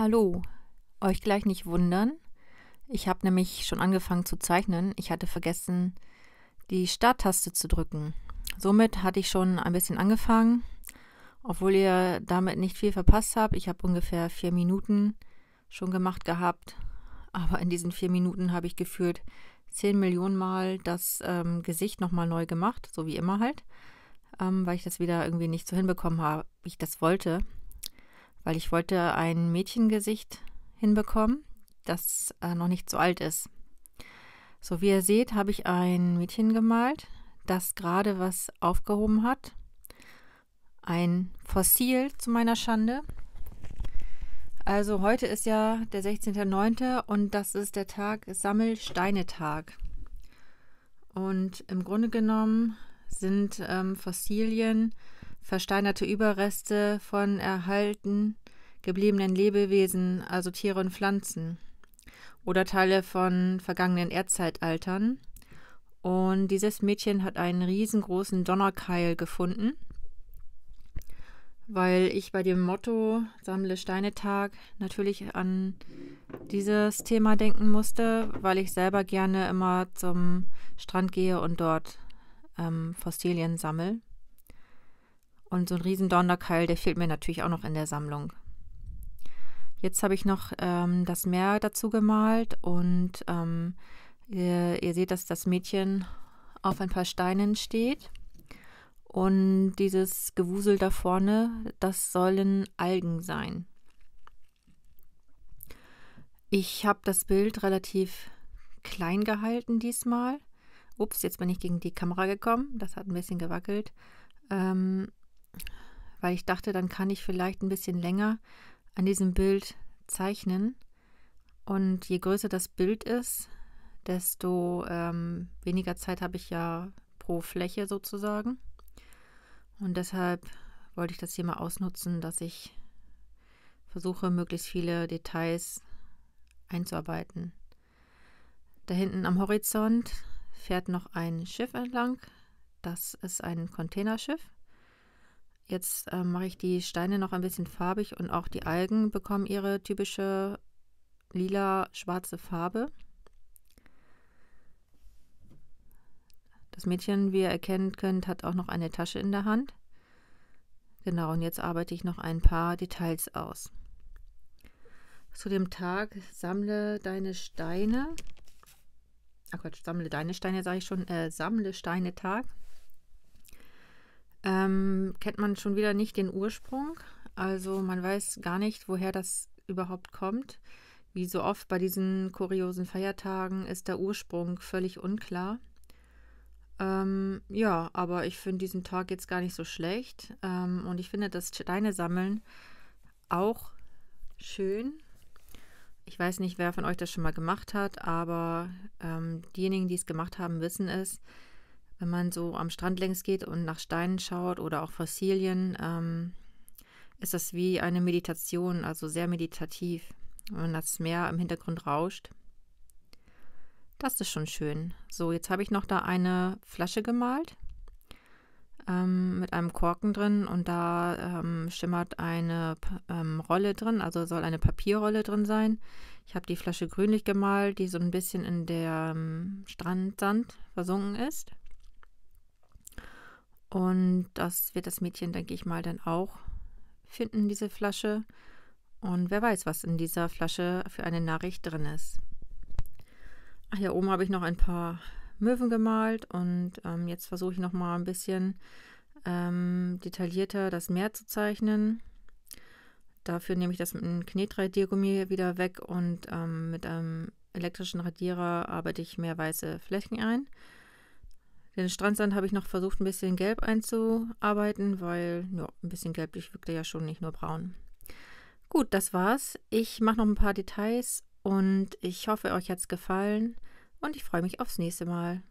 Hallo, euch gleich nicht wundern. Ich habe nämlich schon angefangen zu zeichnen. Ich hatte vergessen, die Starttaste zu drücken. Somit hatte ich schon ein bisschen angefangen, obwohl ihr damit nicht viel verpasst habt. Ich habe ungefähr vier Minuten schon gemacht gehabt, aber in diesen vier Minuten habe ich gefühlt zehn Millionen Mal das ähm, Gesicht nochmal neu gemacht, so wie immer halt, ähm, weil ich das wieder irgendwie nicht so hinbekommen habe, wie ich das wollte weil ich wollte ein Mädchengesicht hinbekommen, das äh, noch nicht so alt ist. So wie ihr seht, habe ich ein Mädchen gemalt, das gerade was aufgehoben hat. Ein Fossil zu meiner Schande. Also heute ist ja der 16.09. und das ist der Tag Sammelsteinetag. Und im Grunde genommen sind ähm, Fossilien versteinerte Überreste von erhalten gebliebenen Lebewesen, also Tiere und Pflanzen, oder Teile von vergangenen Erdzeitaltern. Und dieses Mädchen hat einen riesengroßen Donnerkeil gefunden, weil ich bei dem Motto Sammle Steinetag natürlich an dieses Thema denken musste, weil ich selber gerne immer zum Strand gehe und dort ähm, Fossilien sammle. Und so ein riesen Donnerkeil, der fehlt mir natürlich auch noch in der Sammlung. Jetzt habe ich noch ähm, das Meer dazu gemalt und ähm, ihr, ihr seht, dass das Mädchen auf ein paar Steinen steht. Und dieses Gewusel da vorne, das sollen Algen sein. Ich habe das Bild relativ klein gehalten diesmal. Ups, jetzt bin ich gegen die Kamera gekommen. Das hat ein bisschen gewackelt. Ähm, weil ich dachte, dann kann ich vielleicht ein bisschen länger an diesem Bild zeichnen. Und je größer das Bild ist, desto ähm, weniger Zeit habe ich ja pro Fläche sozusagen. Und deshalb wollte ich das hier mal ausnutzen, dass ich versuche, möglichst viele Details einzuarbeiten. Da hinten am Horizont fährt noch ein Schiff entlang. Das ist ein Containerschiff. Jetzt äh, mache ich die Steine noch ein bisschen farbig und auch die Algen bekommen ihre typische lila-schwarze Farbe. Das Mädchen, wie ihr erkennen könnt, hat auch noch eine Tasche in der Hand. Genau, und jetzt arbeite ich noch ein paar Details aus. Zu dem Tag sammle deine Steine. Ach Gott, sammle deine Steine, sage ich schon. Äh, sammle Steine Tag ähm, kennt man schon wieder nicht den Ursprung. Also man weiß gar nicht, woher das überhaupt kommt. Wie so oft bei diesen kuriosen Feiertagen ist der Ursprung völlig unklar. Ähm, ja, aber ich finde diesen Tag jetzt gar nicht so schlecht. Ähm, und ich finde das Steine sammeln auch schön. Ich weiß nicht, wer von euch das schon mal gemacht hat, aber ähm, diejenigen, die es gemacht haben, wissen es wenn man so am Strand längs geht und nach Steinen schaut oder auch Fossilien, ähm, ist das wie eine Meditation, also sehr meditativ, wenn das Meer im Hintergrund rauscht. Das ist schon schön. So, jetzt habe ich noch da eine Flasche gemalt ähm, mit einem Korken drin und da ähm, schimmert eine ähm, Rolle drin, also soll eine Papierrolle drin sein. Ich habe die Flasche grünlich gemalt, die so ein bisschen in der ähm, Strandsand versunken ist. Und das wird das Mädchen, denke ich mal, dann auch finden, diese Flasche. Und wer weiß, was in dieser Flasche für eine Nachricht drin ist. Ach hier oben habe ich noch ein paar Möwen gemalt und ähm, jetzt versuche ich noch mal ein bisschen ähm, detaillierter das Meer zu zeichnen. Dafür nehme ich das mit einem Knetradiergummi wieder weg und ähm, mit einem elektrischen Radierer arbeite ich mehr weiße Flächen ein. Den Strandsand habe ich noch versucht, ein bisschen gelb einzuarbeiten, weil ja, ein bisschen gelblich wirkt er ja schon, nicht nur braun. Gut, das war's. Ich mache noch ein paar Details und ich hoffe, euch hat's gefallen und ich freue mich aufs nächste Mal.